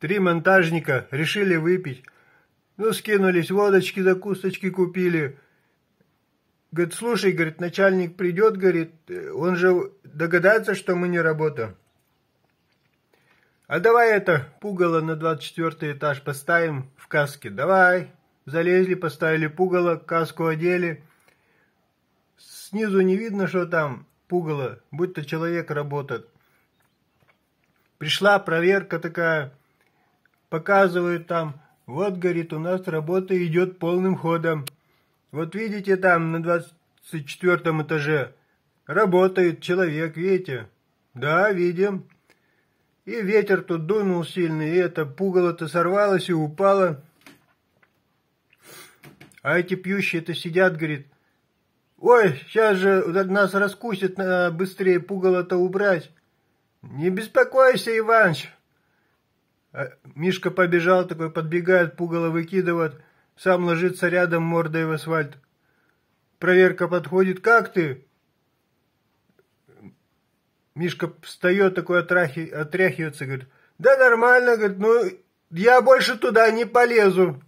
Три монтажника решили выпить. Ну, скинулись, водочки, закусочки купили. Говорит, слушай, говорит, начальник придет, говорит, он же догадается, что мы не работаем. А давай это пугало на 24 этаж поставим в каске. Давай. Залезли, поставили пугало, каску одели. Снизу не видно, что там пугало, будто человек работает. Пришла проверка такая, показывают там. Вот, говорит, у нас работа идет полным ходом. Вот видите там на 24 этаже работает человек, видите? Да, видим. И ветер тут дунул сильный, и это пугало-то сорвалось и упало. А эти пьющие-то сидят, говорит, ой, сейчас же нас раскусит, быстрее пугало-то убрать. Не беспокойся, Иваныч, а Мишка побежал, такой подбегает, пугало выкидывает. Сам ложится рядом мордой в асфальт. Проверка подходит. «Как ты?» Мишка встает, такой отряхи, отряхивается, говорит. «Да нормально, говорит, ну я больше туда не полезу».